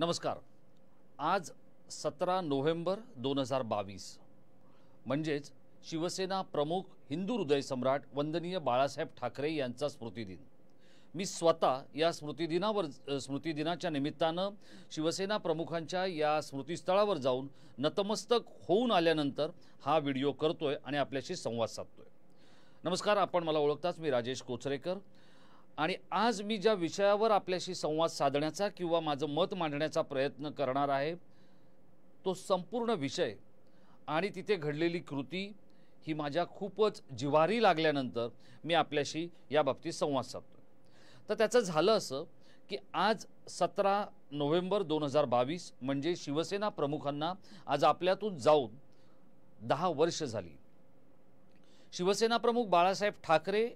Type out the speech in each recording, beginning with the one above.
नमस्कार आज सतरा नोव्हेंबर दोन हजार बावीस म्हणजेच शिवसेना प्रमुख हिंदू हृदय सम्राट वंदनीय बाळासाहेब ठाकरे यांचा स्मृतिदिन मी स्वतः या स्मृतिदिनावर स्मृतिदिनाच्या निमित्तानं शिवसेना प्रमुखांच्या या स्मृतीस्थळावर जाऊन नतमस्तक होऊन आल्यानंतर हा व्हिडिओ करतोय आणि आपल्याशी संवाद साधतोय नमस्कार आपण मला ओळखताच मी राजेश कोचरेकर आणि आज मी ज्या विषयावर आपल्याशी संवाद साधण्याचा किंवा माझं मत मांडण्याचा प्रयत्न करणार आहे तो संपूर्ण विषय आणि तिथे घडलेली कृती ही माझ्या खूपच जिवारी लागल्यानंतर मी आपल्याशी याबाबतीत संवाद साधतो तर त्याचं झालं असं की आज सतरा नोव्हेंबर दोन हजार बावीस म्हणजे शिवसेना प्रमुखांना आज आपल्यातून जाऊन दहा वर्ष झाली शिवसेना प्रमुख बाळासाहेब ठाकरे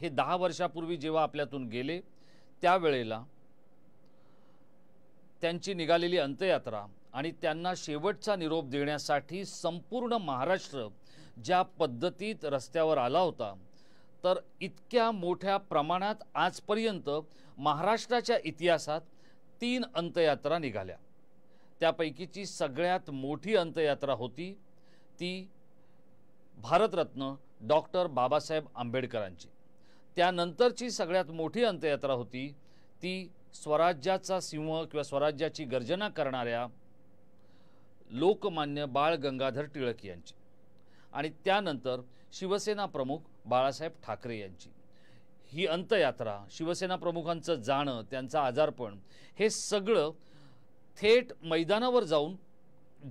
हे दहा वर्षापूर्वी जेव्हा आपल्यातून गेले त्यावेळेला त्यांची निघालेली अंत्ययात्रा आणि त्यांना शेवटचा निरोप देण्यासाठी संपूर्ण महाराष्ट्र ज्या पद्धतीत रस्त्यावर आला होता तर इतक्या मोठ्या प्रमाणात आजपर्यंत महाराष्ट्राच्या इतिहासात तीन अंत्ययात्रा निघाल्या त्यापैकीची सगळ्यात मोठी अंत्ययात्रा होती ती भारतरत्न डॉक्टर बाबासाहेब आंबेडकरांची त्यानंतरची सगळ्यात मोठी अंत्ययात्रा होती ती स्वराज्याचा सिंह किंवा स्वराज्याची गर्जना करणाऱ्या लोकमान्य बाळ गंगाधर टिळक यांची आणि त्यानंतर शिवसेना प्रमुख बाळासाहेब ठाकरे यांची ही अंतयात्रा शिवसेना प्रमुखांचं जाणं त्यांचं आजारपण हे सगळं थेट मैदानावर जाऊन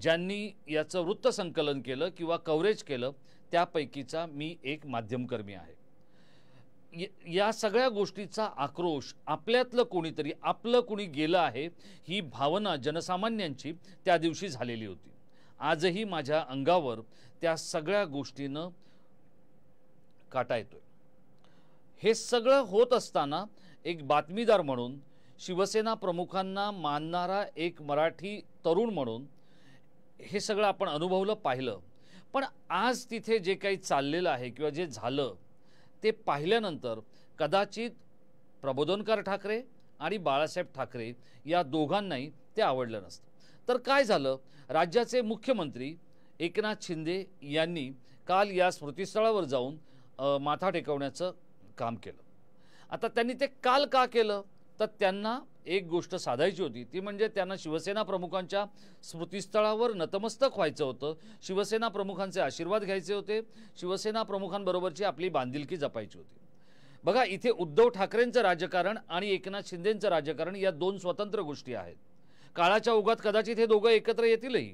ज्यांनी याचं वृत्तसंकलन केलं किंवा कव्हरेज केलं त्यापैकीचा मी एक माध्यमकर्मी आहे या सगळ्या गोष्टीचा आक्रोश आपल्यातलं कोणीतरी आपलं कोणी गेलं आहे ही भावना जनसामान्यांची त्या दिवशी झालेली होती आजही माझ्या अंगावर त्या सगळ्या गोष्टीनं काटा येतोय हे सगळं होत असताना एक बातमीदार म्हणून शिवसेना प्रमुखांना मानणारा एक मराठी तरुण म्हणून हे सगळं आपण अनुभवलं पाहिलं पण आज तिथे जे काही चाललेलं आहे किंवा जे झालं ते पाहिल्यानंतर कदाचित प्रबोधनकर ठाकरे आणि बाळासाहेब ठाकरे या दोघांनाही ते आवडलं नसतं तर काय झालं राज्याचे मुख्यमंत्री एकनाथ शिंदे यांनी काल या स्मृतीस्थळावर जाऊन माथा टेकवण्याचं काम केलं आता त्यांनी ते काल का केलं तर त्यांना एक गोष्ट साधायची होती ती म्हणजे त्यांना शिवसेना प्रमुखांच्या स्मृतीस्थळावर नतमस्तक व्हायचं होतं शिवसेना प्रमुखांचे आशीर्वाद घ्यायचे होते शिवसेना प्रमुखांबरोबरची आपली बांधिलकी जपायची होती बघा इथे उद्धव ठाकरेंचं राजकारण आणि एकनाथ शिंदेंचं राजकारण या दोन स्वतंत्र गोष्टी आहेत काळाच्या ओघात कदाचित हे दोघं एकत्र येतीलही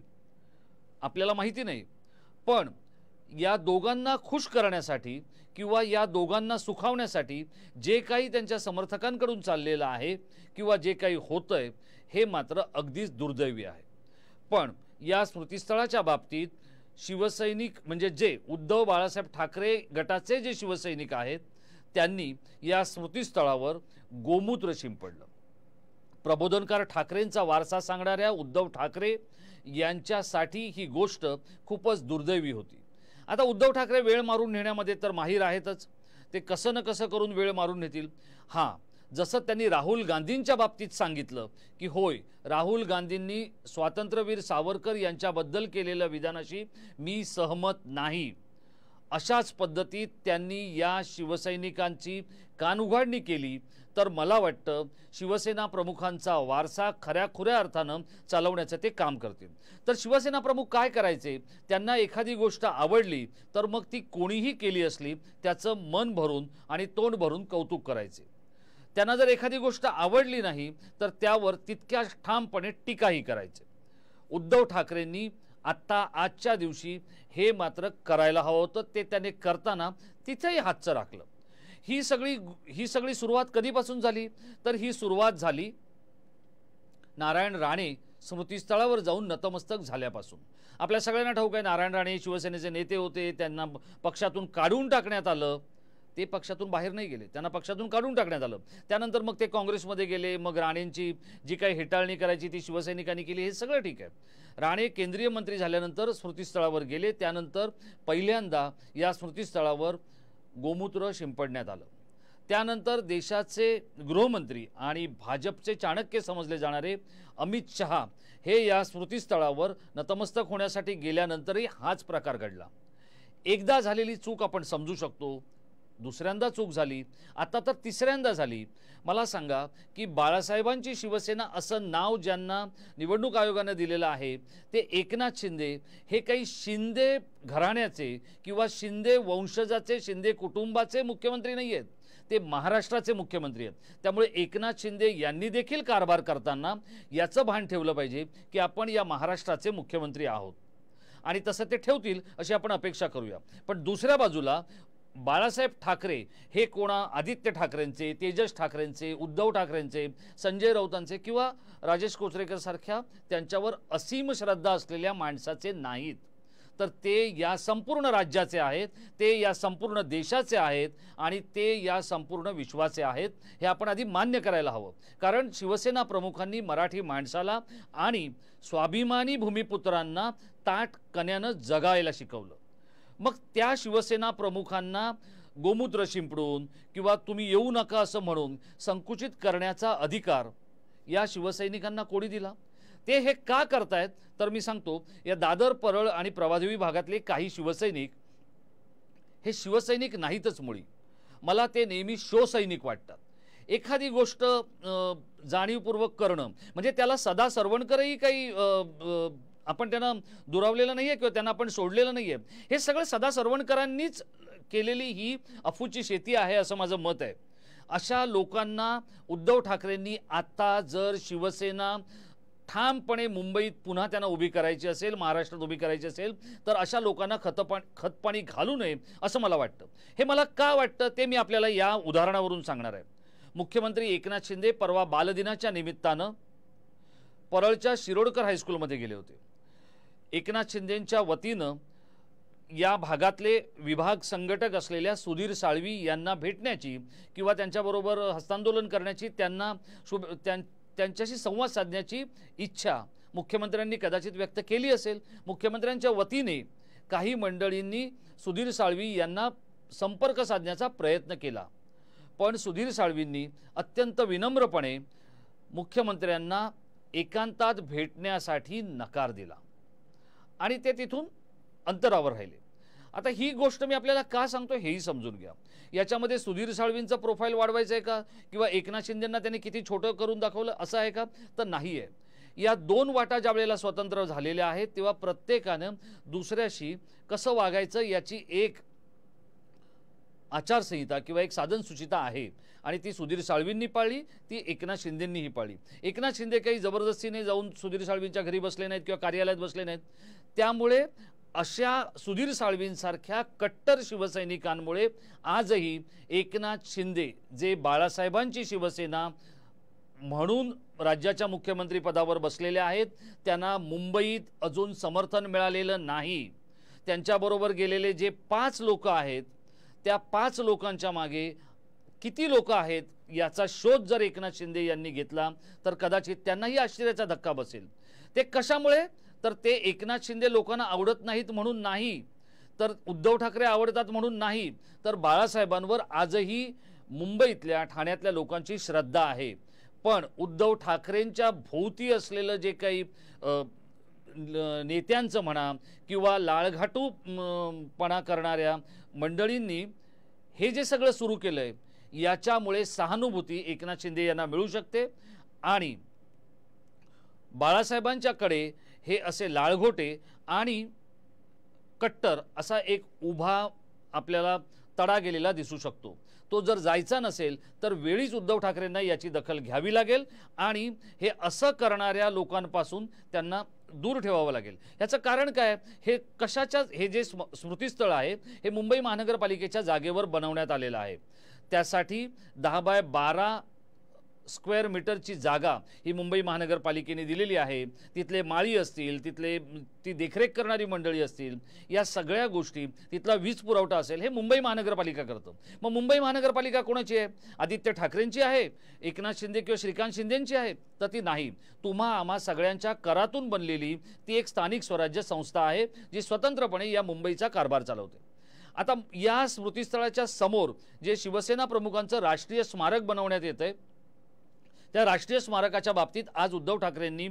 आपल्याला माहिती नाही पण या दोघांना खुश करण्यासाठी किंवा या दोघांना सुखावण्यासाठी जे काही त्यांच्या समर्थकांकडून चाललेलं आहे किंवा जे काही होतं आहे हे मात्र अगदीच दुर्दैवी आहे पण या स्मृतिस्थळाच्या बाबतीत शिवसैनिक म्हणजे जे उद्धव बाळासाहेब ठाकरे गटाचे जे शिवसैनिक आहेत त्यांनी या स्मृतिस्थळावर गोमूत्र शिंपडलं प्रबोधनकार ठाकरेंचा वारसा सांगणाऱ्या उद्धव ठाकरे यांच्यासाठी ही गोष्ट खूपच दुर्दैवी होती आता उद्धव ठाकरे वेळ मारून नेण्यामध्ये तर माहीर आहेतच ते कसं न कसं करून वेळ मारून नेतील हां जसं त्यांनी राहुल गांधींच्या बाबतीत सांगितलं की होय राहुल गांधींनी स्वातंत्र्यवीर सावरकर यांच्याबद्दल केलेल्या विधानाशी मी सहमत नाही अशाच पद्धतीत त्यांनी या शिवसैनिकांची कानउघाडणी केली तर मला वाटतं शिवसेना प्रमुखांचा वारसा खऱ्याखुऱ्या अर्थानं चालवण्याचं ते काम करतील तर शिवसेना प्रमुख काय करायचे त्यांना एखादी गोष्ट आवडली तर मग ती कोणीही केली असली त्याचं मन भरून आणि तोंड भरून कौतुक करायचे त्यांना जर एखादी गोष्ट आवडली नाही तर त्यावर तितक्या ठामपणे टीकाही करायचे उद्धव ठाकरेंनी आत्ता आजच्या दिवशी हे मात्र करायला हवं होतं ते त्याने करताना तिथेही हातचं राखलं ही सगळी ही सगळी सुरुवात कधीपासून झाली तर ही सुरुवात झाली नारायण राणे स्मृतीस्थळावर जाऊन नतमस्तक झाल्यापासून आपल्या सगळ्यांना ठाऊक आहे नारायण राणे शिवसेनेचे नेते होते त्यांना पक्षातून काढून टाकण्यात आलं ते पक्षातून बाहेर नाही गेले त्यांना पक्षातून काढून टाकण्यात आलं त्यानंतर मग ते काँग्रेसमध्ये गेले मग राणेंची जी काही हेटाळणी करायची ती शिवसैनिकांनी केली हे सगळं ठीक आहे राणे केंद्रीय मंत्री झाल्यानंतर स्मृतीस्थळावर गेले त्यानंतर पहिल्यांदा या स्मृतीस्थळावर गोमूत्र शिंपडण्यात आलं त्यानंतर देशाचे गृहमंत्री आणि भाजपचे चाणक्य समजले जाणारे अमित शहा हे या स्मृतीस्थळावर नतमस्तक होण्यासाठी गेल्यानंतरही हाच प्रकार घडला एकदा झालेली चूक आपण समजू शकतो दुसऱ्यांदा चूक झाली आता तर तिसऱ्यांदा झाली मला सांगा की बाळासाहेबांची शिवसेना असं नाव ज्यांना निवडणूक आयोगानं दिलेलं आहे ते एकनाथ शिंदे हे काही शिंदे घराण्याचे किंवा शिंदे वंशजाचे शिंदे कुटुंबाचे मुख्यमंत्री नाही आहेत ते महाराष्ट्राचे मुख्यमंत्री आहेत त्यामुळे एकनाथ शिंदे यांनी देखील कारभार करताना याचं भान ठेवलं पाहिजे की आपण या महाराष्ट्राचे मुख्यमंत्री आहोत आणि तसं ते ठेवतील अशी आपण अपेक्षा करूया पण दुसऱ्या बाजूला बाळासाहेब ठाकरे हे कोणा आदित्य ठाकरेंचे तेजस ठाकरेंचे उद्धव ठाकरेंचे संजय राऊतांचे किंवा राजेश कोचरेकरसारख्या त्यांच्यावर असीम श्रद्धा असलेल्या माणसाचे नाहीत तर ते या संपूर्ण राज्याचे आहेत ते या संपूर्ण देशाचे आहेत आणि ते या संपूर्ण विश्वाचे आहेत हे आपण आधी मान्य करायला हवं कारण शिवसेना प्रमुखांनी मराठी माणसाला आणि स्वाभिमानी भूमिपुत्रांना ताट कण्यानं जगायला शिकवलं मग त्या शिवसेना प्रमुखांना गोमूत्र शिंपडून किंवा तुम्ही येऊ नका असं म्हणून संकुचित करण्याचा अधिकार या शिवसैनिकांना कोणी दिला ते हे का करतायत तर मी सांगतो या दादर परळ आणि प्रवादेवी भागातले काही शिवसैनिक हे शिवसैनिक नाहीतच मुळी मला ते नेहमी शोसैनिक वाटतात एखादी गोष्ट जाणीवपूर्वक करणं म्हणजे त्याला सदा सर्वणकरही काही आपण त्यांना दुरावलेलं नाही आहे किंवा त्यांना आपण सोडलेलं नाही आहे हे सगळं सदा सर्वणकरांनीच केलेली ही अफूची शेती आहे असं माझं मत आहे अशा लोकांना उद्धव ठाकरेंनी आता जर शिवसेना ठामपणे मुंबईत पुन्हा त्यांना उभी करायची असेल महाराष्ट्रात उभी करायची असेल तर अशा लोकांना खतपा खतपाणी घालू नये असं मला वाटतं हे मला का वाटतं ते मी आपल्याला या उदाहरणावरून सांगणार आहे मुख्यमंत्री एकनाथ शिंदे परवा बालदिनाच्या निमित्तानं परळच्या शिरोडकर हायस्कूलमध्ये गेले होते एकनाथ शिंदेंच्या वतीनं या भागातले विभाग संघटक असलेल्या सुधीर साळवी यांना भेटण्याची किंवा त्यांच्याबरोबर हस्तांदोलन करण्याची त्यांना शुभ त्यां त्यांच्याशी संवाद साधण्याची इच्छा मुख्यमंत्र्यांनी कदाचित व्यक्त केली असेल मुख्यमंत्र्यांच्या वतीने काही मंडळींनी सुधीर साळवी यांना संपर्क साधण्याचा प्रयत्न केला पण सुधीर साळवींनी अत्यंत विनम्रपणे मुख्यमंत्र्यांना एकांतात भेटण्यासाठी नकार दिला आणि ते तिथून अंतरावर राहिले आता ही गोष्ट मी आपल्याला का सांगतो हेही समजून घ्या याच्यामध्ये सुधीर साळवींचं प्रोफाईल वाढवायचं आहे का किंवा एकनाथ शिंदेंना त्यांनी किती छोटं करून दाखवलं असं आहे का तर नाही आहे या दोन वाटा ज्या वेळेला स्वतंत्र झालेल्या आहेत तेव्हा प्रत्येकानं दुसऱ्याशी कसं वागायचं याची एक आचारसंहिता किंवा एक साधन सुचिता आहे आणि ती सुधीर साळवींनी पाळली ती एकनाथ शिंदेंनीही पाळली एकनाथ शिंदे काही जबरदस्तीने जाऊन सुधीर साळवींच्या घरी बसले नाहीत किंवा कार्यालयात बसले नाहीत त्यामुळे अशा सुधीर साळवींसारख्या कट्टर शिवसैनिकांमुळे आजही एकनाथ शिंदे जे बाळासाहेबांची शिवसेना म्हणून राज्याच्या मुख्यमंत्रीपदावर बसलेले आहेत त्यांना मुंबईत अजून समर्थन मिळालेलं नाही त्यांच्याबरोबर गेलेले जे पाच लोक आहेत त्या पाच लोकांच्या मागे किती लोक आहेत याचा शोध जर एकनाथ शिंदे यांनी घेतला तर कदाचित त्यांनाही आश्चर्याचा धक्का बसेल ते कशामुळे तर ते एकनाथ शिंदे लोकांना आवडत नाहीत म्हणून नाही तर उद्धव ठाकरे आवडतात म्हणून नाही तर बाळासाहेबांवर आजही मुंबईतल्या ठाण्यातल्या लोकांची श्रद्धा आहे पण उद्धव ठाकरेंच्या भोवती असलेलं जे काही नेत्यांचं म्हणा किंवा लाळघाटूपणा करणाऱ्या मंडळींनी हे जे सगळं सुरू केलं आहे याच्यामुळे सहानुभूती एकनाथ शिंदे यांना मिळू शकते आणि बाळासाहेबांच्याकडे हे असे लाळघोटे आणि कट्टर असा एक उभा आपल्याला तडा गेलेला दिसू शकतो तो जर जायचा नसेल तर वेळीच उद्धव ठाकरेंना याची दखल घ्यावी लागेल आणि हे असं करणाऱ्या लोकांपासून त्यांना दूर ठेवावं लागेल याचं कारण काय हे कशाच्या हे जे स्म स्मृतीस्थळ आहे हे मुंबई महानगरपालिकेच्या जागेवर बनवण्यात आलेलं आहे त्यासाठी दहा बाय बारा स्क्वेअर मीटरची जागा ही मुंबई महानगरपालिकेने दिलेली आहे तिथले माळी असतील तिथले ती देखरेख करणारी मंडळी असतील या सगळ्या गोष्टी तिथला वीज पुरवठा असेल हे मुंबई महानगरपालिका करतं मग मुंबई महानगरपालिका कोणाची आहे आदित्य ठाकरेंची आहे एकनाथ शिंदे किंवा श्रीकांत शिंदेंची आहे तर ती नाही तुम्हा आम्हा सगळ्यांच्या करातून बनलेली ती एक स्थानिक स्वराज्य संस्था आहे जी स्वतंत्रपणे या मुंबईचा कारभार चालवते आता या स्मृतीस्थळाच्या समोर जे शिवसेना प्रमुखांचं राष्ट्रीय स्मारक बनवण्यात येतं त्या राष्ट्रीय स्मारकाच्या बाबतीत आज उद्धव ठाकरेंनी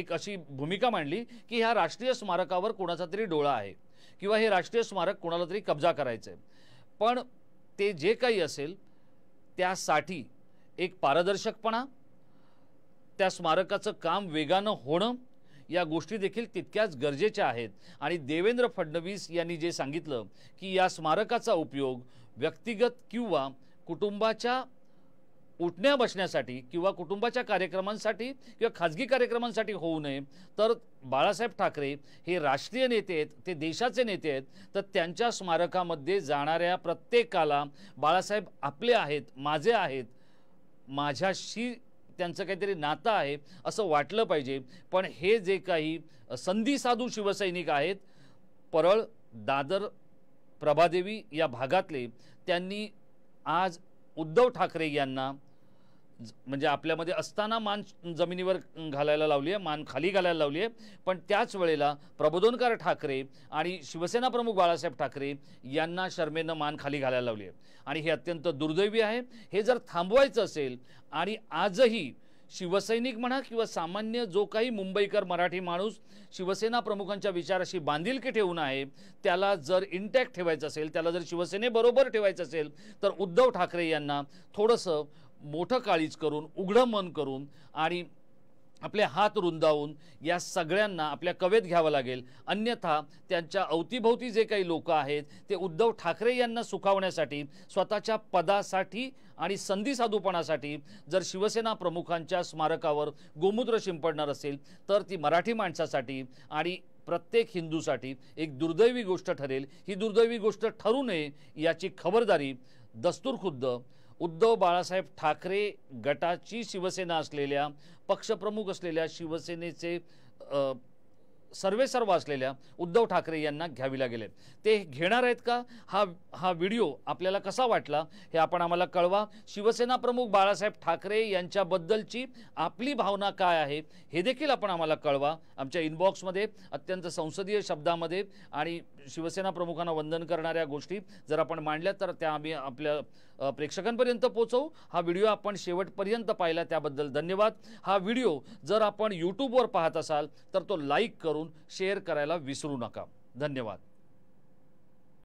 एक अशी भूमिका मांडली की ह्या राष्ट्रीय स्मारकावर कोणाचा तरी डोळा आहे किंवा हे राष्ट्रीय स्मारक कोणाला तरी कब्जा करायचं आहे पण ते जे काही असेल त्यासाठी एक पारदर्शकपणा त्या स्मारकाचं काम वेगानं होणं या गोष्टी देखील तितक्याच गरजेच्या आहेत आणि देवेंद्र फडणवीस यांनी जे सांगितलं की या स्मारकाचा उपयोग व्यक्तिगत किंवा कुटुंबाच्या उठण्या बसण्यासाठी किंवा कुटुंबाच्या कार्यक्रमांसाठी किंवा खाजगी कार्यक्रमांसाठी होऊ नये तर बाळासाहेब ठाकरे हे राष्ट्रीय नेते आहेत ते देशाचे नेते आहेत तर त्यांच्या स्मारकामध्ये जाणाऱ्या प्रत्येकाला बाळासाहेब आपले आहेत माझे आहेत माझ्याशी त्यांचं काहीतरी नातं आहे असं वाटलं पाहिजे पण हे जे काही संधी साधू शिवसैनिक आहेत परळ दादर प्रभादेवी या भागातले त्यांनी आज उद्धव ठाकरे यांना म्हणजे आपल्यामध्ये असताना मान जमिनीवर घालायला लावली आहे मान खाली घालायला लावली आहे पण त्याच वेळेला प्रबोधनकार ठाकरे आणि शिवसेना प्रमुख बाळासाहेब ठाकरे यांना शर्मेनं मान खाली घालायला लावली आहे आणि हे अत्यंत दुर्दैवी आहे हे जर थांबवायचं असेल आणि आजही शिवसैनिक म्हणा किंवा सामान्य जो काही मुंबईकर मराठी माणूस शिवसेना प्रमुखांच्या विचाराशी बांधिलकी ठेवून आहे त्याला जर इंटॅक्ट ठेवायचं असेल त्याला जर शिवसेनेबरोबर ठेवायचं असेल तर उद्धव ठाकरे यांना थोडंसं मोठं काळीज करून उघडं मन करून आणि आपले हात रुंदावून या सगळ्यांना आपल्या कवेत घ्यावं लागेल अन्यथा त्यांच्या अवतीभोवती जे काही लोक आहेत ते उद्धव ठाकरे यांना सुखावण्यासाठी स्वतःच्या पदासाठी आणि संधी साधूपणासाठी जर शिवसेना प्रमुखांच्या स्मारकावर गोमूत्र शिंपडणार असेल तर ती मराठी माणसासाठी आणि प्रत्येक हिंदूसाठी एक दुर्दैवी गोष्ट ठरेल ही दुर्दैवी गोष्ट ठरू नये याची खबरदारी दस्तूर उद्धव बाळासाहेब ठाकरे गटाची शिवसेना असलेल्या पक्षप्रमुख असलेल्या शिवसेनेचे सर्व असलेल्या उद्धव ठाकरे यांना घ्यावी लागेल ते घेणार आहेत का हा हा व्हिडिओ आपल्याला कसा वाटला हे आपण आम्हाला कळवा शिवसेना प्रमुख बाळासाहेब ठाकरे यांच्याबद्दलची आपली भावना काय आहे हे देखील आपण आम्हाला कळवा आमच्या इनबॉक्समध्ये अत्यंत संसदीय शब्दामध्ये आणि शिवसेना प्रमुखांना वंदन करणाऱ्या गोष्टी जर आपण मांडल्या तर त्या आम्ही आपल्या प्रेक्षकांपर्यंत पोचवू हा व्हिडिओ आपण शेवटपर्यंत पाहिला त्याबद्दल धन्यवाद हा व्हिडिओ जर आपण यूट्यूबवर पाहत असाल तर तो लाईक करून शेअर करायला विसरू नका धन्यवाद